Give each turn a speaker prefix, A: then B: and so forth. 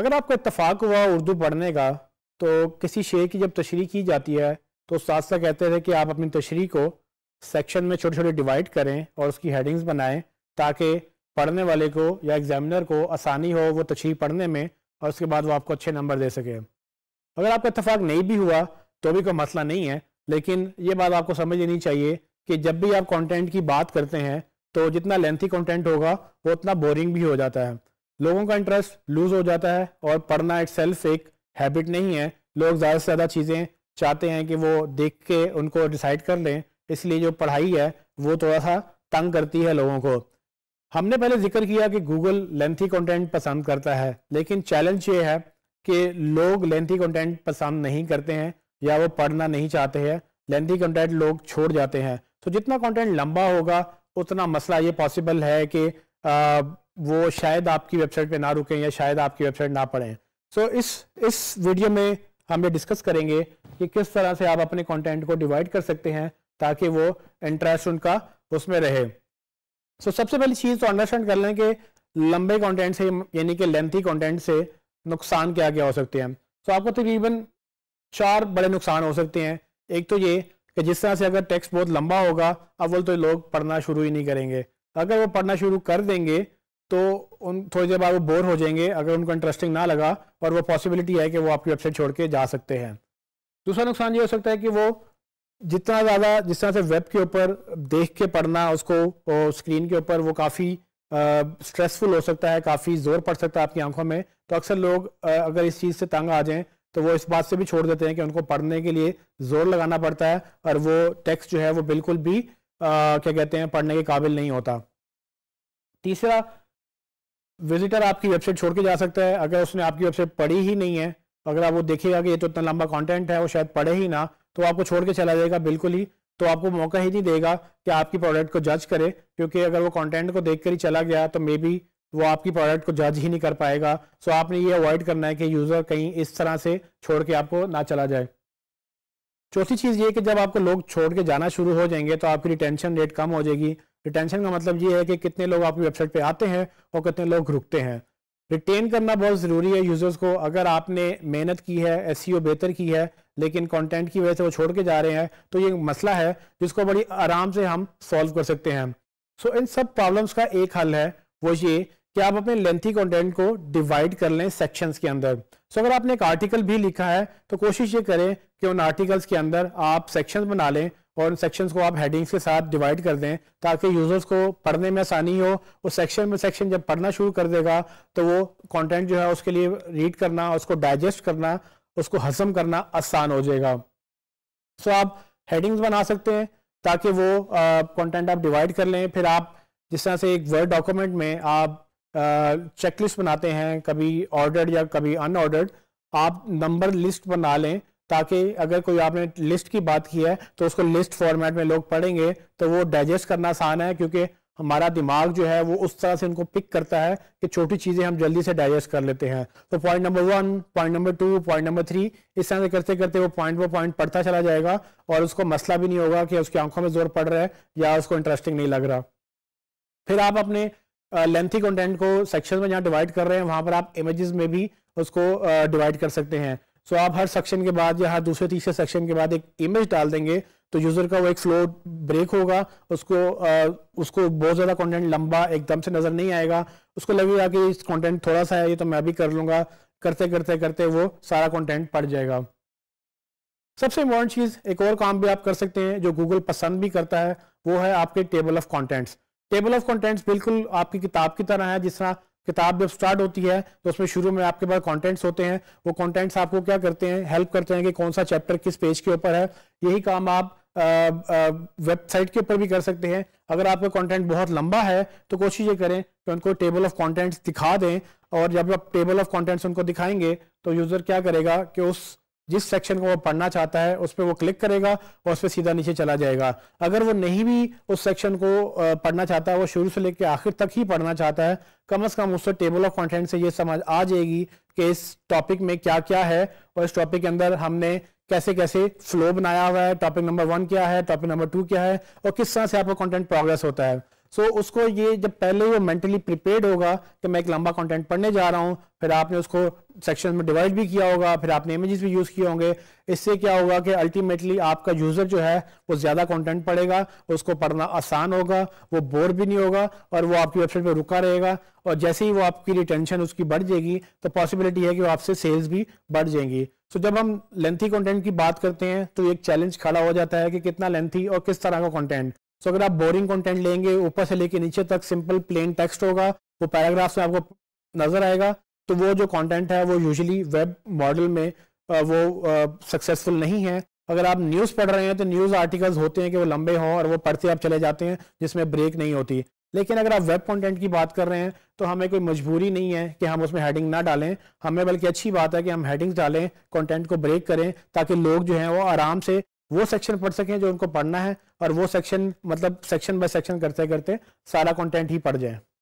A: अगर आपको इतफाक हुआ उर्दू पढ़ने का तो किसी शेर की जब तशरी की जाती है तो साथ कहते थे कि आप अपनी तशरी को सेक्शन में छोटे छोटे डिवाइड करें और उसकी हेडिंग्स बनाएं ताकि पढ़ने वाले को या एग्जामिनर को आसानी हो वो तशरी पढ़ने में और उसके बाद वो आपको अच्छे नंबर दे सके अगर आपका इतफाक नहीं भी हुआ तो भी कोई मसला नहीं है लेकिन ये बात आपको समझ लेनी चाहिए कि जब भी आप कॉन्टेंट की बात करते हैं तो जितना लेंथी कॉन्टेंट होगा वो उतना बोरिंग भी हो जाता है लोगों का इंटरेस्ट लूज हो जाता है और पढ़ना इट सेल्फ एक हैबिट नहीं है लोग ज़्यादा से ज़्यादा चीज़ें चाहते हैं कि वो देख के उनको डिसाइड कर लें इसलिए जो पढ़ाई है वो थोड़ा सा तंग करती है लोगों को हमने पहले जिक्र किया कि गूगल लेंथी कंटेंट पसंद करता है लेकिन चैलेंज ये है कि लोग लेंथी कंटेंट पसंद नहीं करते हैं या वो पढ़ना नहीं चाहते हैं लेंथी कंटेंट लोग छोड़ जाते हैं तो जितना कंटेंट लंबा होगा उतना मसला ये पॉसिबल है कि वो शायद आपकी वेबसाइट पे ना रुकें या शायद आपकी वेबसाइट ना पढ़ें सो so, इस इस वीडियो में हम ये डिस्कस करेंगे कि किस तरह से आप अपने कंटेंट को डिवाइड कर सकते हैं ताकि वो इंटरेस्ट उनका उसमें रहे सो so, सबसे पहली चीज़ तो अंडरस्टैंड कर लें कि लंबे कंटेंट से यानी कि लेंथी कंटेंट से नुकसान क्या क्या हो सकते हैं सो so, आपको तकरीबन चार बड़े नुकसान हो सकते हैं एक तो ये कि जिस तरह से अगर टेक्स्ट बहुत लंबा होगा अव्वल तो लोग पढ़ना शुरू ही नहीं करेंगे अगर वो पढ़ना शुरू कर देंगे तो उन थोड़ी देर बाद वो बोर हो जाएंगे अगर उनको इंटरेस्टिंग ना लगा और वो पॉसिबिलिटी है कि वो आपकी वेबसाइट छोड़ के जा सकते हैं दूसरा नुकसान ये हो सकता है कि वो जितना ज़्यादा जिस तरह से वेब के ऊपर देख के पढ़ना उसको स्क्रीन के ऊपर वो काफ़ी स्ट्रेसफुल हो सकता है काफ़ी ज़ोर पड़ सकता है आपकी आंखों में तो अक्सर लोग आ, अगर इस चीज़ से तंग आ जाएं तो वो इस बात से भी छोड़ देते हैं कि उनको पढ़ने के लिए ज़ोर लगाना पड़ता है और वो टेक्स्ट जो है वो बिल्कुल भी आ, क्या कहते हैं पढ़ने के काबिल नहीं होता तीसरा विजिटर आपकी वेबसाइट छोड़ के जा सकता है अगर उसने आपकी वेबसाइट पढ़ी ही नहीं है तो अगर आप वो देखेगा कि ये तो इतना लंबा कंटेंट है वो शायद पढ़े ही ना तो आपको छोड़ के चला जाएगा बिल्कुल ही तो आपको मौका ही नहीं देगा कि आपकी प्रोडक्ट को जज करे क्योंकि अगर वो कंटेंट को देख कर ही चला गया तो मे बी वो आपकी प्रोडक्ट को जज ही नहीं कर पाएगा सो आपने ये अवॉइड करना है कि यूज़र कहीं इस तरह से छोड़ के आपको ना चला जाए चौथी चीज़ ये कि जब आपको लोग छोड़ के जाना शुरू हो जाएंगे तो आपकी रिटेंशन रेट कम हो जाएगी रिटेंशन का मतलब ये है कि कितने लोग आपकी वेबसाइट पे आते हैं और कितने लोग रुकते हैं रिटेन करना बहुत ज़रूरी है यूज़र्स को अगर आपने मेहनत की है एस e बेहतर की है लेकिन कंटेंट की वजह से वो छोड़ के जा रहे हैं तो ये मसला है जिसको बड़ी आराम से हम सॉल्व कर सकते हैं सो so, इन सब प्रॉब्लम्स का एक हल है वो ये कि आप अपने लेंथी कंटेंट को डिवाइड कर लें सेक्शंस के अंदर सो so, अगर आपने एक आर्टिकल भी लिखा है तो कोशिश ये करें कि उन आर्टिकल्स के अंदर आप सेक्शंस बना लें और उन सेक्शंस को आप हेडिंग्स के साथ डिवाइड कर दें ताकि यूज़र्स को पढ़ने में आसानी हो और सेक्शन में सेक्शन जब पढ़ना शुरू कर देगा तो वो कंटेंट जो है उसके लिए रीड करना उसको डाइजेस्ट करना उसको हजम करना आसान हो जाएगा सो आप हेडिंग्स बना सकते हैं ताकि वो कॉन्टेंट आप डिवाइड कर लें फिर आप जिस तरह से एक वर्ड डॉक्यूमेंट में आप चेकलिस्ट बनाते हैं कभी ऑर्डर्ड या कभी अनऑर्डर्ड आप नंबर लिस्ट बना लें ताकि अगर कोई आपने लिस्ट की बात की है तो उसको लिस्ट फॉर्मेट में लोग पढ़ेंगे तो वो डाइजेस्ट करना आसान है क्योंकि हमारा दिमाग जो है वो उस तरह से उनको पिक करता है कि छोटी चीज़ें हम जल्दी से डाइजेस्ट कर लेते हैं तो point number one point number two point number three इस तरह से करते करते वो पॉइंट वो पॉइंट पढ़ता चला जाएगा और उसको मसला भी नहीं होगा कि उसकी आंखों में जोर पड़ रहा है या उसको इंटरेस्टिंग नहीं लग रहा फिर आप अपने लेंथी कंटेंट को सेक्शन में जहाँ डिवाइड कर रहे हैं वहां पर आप इमेजेस में भी उसको डिवाइड कर सकते हैं सो आप हर सेक्शन के बाद या हर दूसरे तीसरे सेक्शन के बाद एक इमेज डाल देंगे तो यूज़र का वो एक फ्लो ब्रेक होगा उसको आ, उसको बहुत ज़्यादा कंटेंट लंबा एकदम से नज़र नहीं आएगा उसको लगेगा कि इस कंटेंट थोड़ा सा है ये तो मैं भी कर लूंगा करते करते करते वो सारा कंटेंट पड़ जाएगा सबसे इंपॉर्टेंट चीज़ एक और काम भी आप कर सकते हैं जो गूगल पसंद भी करता है वो है आपके table of contents table of contents बिल्कुल आपकी किताब की तरह है जिस तरह किताब जब स्टार्ट होती है तो उसमें शुरू में आपके पास कंटेंट्स होते हैं वो कंटेंट्स आपको क्या करते हैं हेल्प करते हैं कि कौन सा चैप्टर किस पेज के ऊपर है यही काम आप वेबसाइट के ऊपर भी कर सकते हैं अगर आपका कंटेंट बहुत लंबा है तो कोशिश ये करें कि उनको टेबल ऑफ कंटेंट्स दिखा दें और जब आप टेबल ऑफ कंटेंट्स उनको दिखाएंगे तो यूज़र क्या करेगा कि उस जिस सेक्शन को वो पढ़ना चाहता है उस पर वो क्लिक करेगा और उस पर सीधा नीचे चला जाएगा अगर वो नहीं भी उस सेक्शन को पढ़ना चाहता है वो शुरू से लेकर आखिर तक ही पढ़ना चाहता है कम अज़ कम उससे टेबल ऑफ कंटेंट से ये समझ आ जाएगी कि इस टॉपिक में क्या क्या है और इस टॉपिक के अंदर हमने कैसे कैसे फ्लो बनाया हुआ है टॉपिक नंबर वन क्या है टॉपिक नंबर टू क्या है और किस तरह से आपका कॉन्टेंट प्रोग्रेस होता है सो so, उसको ये जब पहले वो मेंटली प्रिपेयर्ड होगा कि मैं एक लंबा कंटेंट पढ़ने जा रहा हूँ फिर आपने उसको सेक्शन में डिवाइड भी किया होगा फिर आपने इमेजेस भी यूज़ किए होंगे इससे क्या होगा कि अल्टीमेटली आपका यूज़र जो है वो ज़्यादा कंटेंट पढ़ेगा उसको पढ़ना आसान होगा वो बोर भी नहीं होगा और वो आपकी वेबसाइट पर रुका रहेगा और जैसे ही वो आपकी रिटेंशन उसकी बढ़ जाएगी तो पॉसिबिलिटी है कि वो आपसे सेल्स भी बढ़ जाएंगी सो जब हम लेंथी कंटेंट की बात करते हैं तो एक चैलेंज खड़ा हो जाता है कि कितना लेंथी और किस तरह का कंटेंट सो अगर आप बोरिंग कंटेंट लेंगे ऊपर से लेके नीचे तक सिंपल प्लेन टेक्स्ट होगा वो पैराग्राफ्स में आपको नजर आएगा तो वो जो कंटेंट है वो यूजुअली वेब मॉडल में वो सक्सेसफुल नहीं है अगर आप न्यूज़ पढ़ रहे हैं तो न्यूज़ आर्टिकल्स होते हैं कि वो लंबे हों और वो पढ़ते आप चले जाते हैं जिसमें ब्रेक नहीं होती लेकिन अगर आप वेब कंटेंट की बात कर रहे हैं तो हमें कोई मजबूरी नहीं है कि हम उसमें हेडिंग ना डालें हमें बल्कि अच्छी बात है कि हम हेडिंग्स डालें कंटेंट को ब्रेक करें ताकि लोग जो हैं वो आराम से वो सेक्शन पढ़ सकें जो उनको पढ़ना है और वो सेक्शन मतलब सेक्शन बाय सेक्शन करते करते सारा कंटेंट ही पढ़ जाए